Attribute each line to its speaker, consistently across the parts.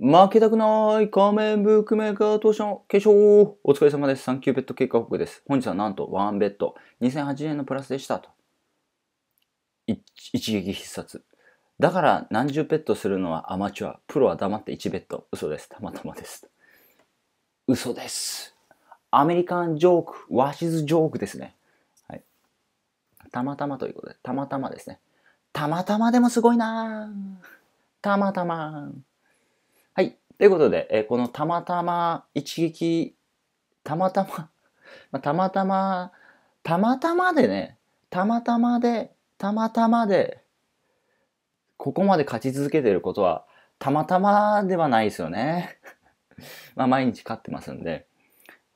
Speaker 1: 負けたくない仮面ブックメーカー投資の化粧お疲れ様です。サンキューベッド結果報告です。本日はなんとワンベッド2008年のプラスでしたと。一撃必殺。だから何十ベッドするのはアマチュア。プロは黙って1ベッド。嘘です。たまたまです。嘘です。アメリカンジョーク、ワシズジョークですね。はい。たまたまということで、たまたまですね。たまたまでもすごいなたまたま。ということで、えー、このたまたま一撃、たまたま まあ、たまたま、たまたまでね、たまたまで、たまたまで、ここまで勝ち続けてることは、たまたまではないですよね。まあ、毎日勝ってますんで、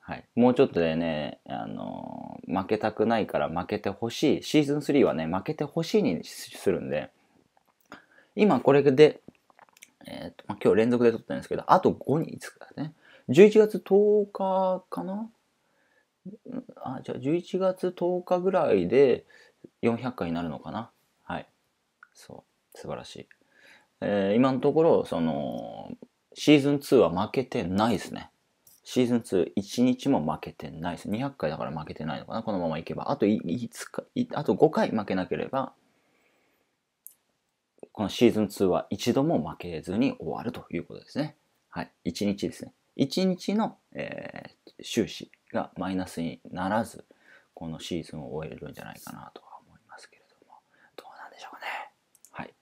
Speaker 1: はい。もうちょっとでね、あのー、負けたくないから負けてほしい。シーズン3はね、負けてほしいにするんで、今これで今日連続で撮ったんですけど、あと5日つかね。11月10日かなあ、じゃあ11月10日ぐらいで400回になるのかなはい。そう。素晴らしい。えー、今のところ、その、シーズン2は負けてないですね。シーズン2、1日も負けてないです。200回だから負けてないのかなこのままいけば。あと5日、あと5回負けなければ、このシーズン2は一度も負けずに終わるということですね。はい。1日ですね。1日の、えー、収支がマイナスにならず、このシーズンを終えるんじゃないかなとは思いますけれども、どうなんでしょうかね。はい。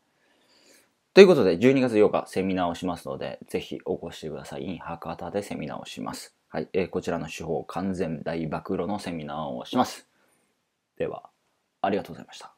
Speaker 1: ということで、12月8日セミナーをしますので、ぜひお越しください。博多でセミナーをします。はい。えー、こちらの手法完全大暴露のセミナーをします。では、ありがとうございました。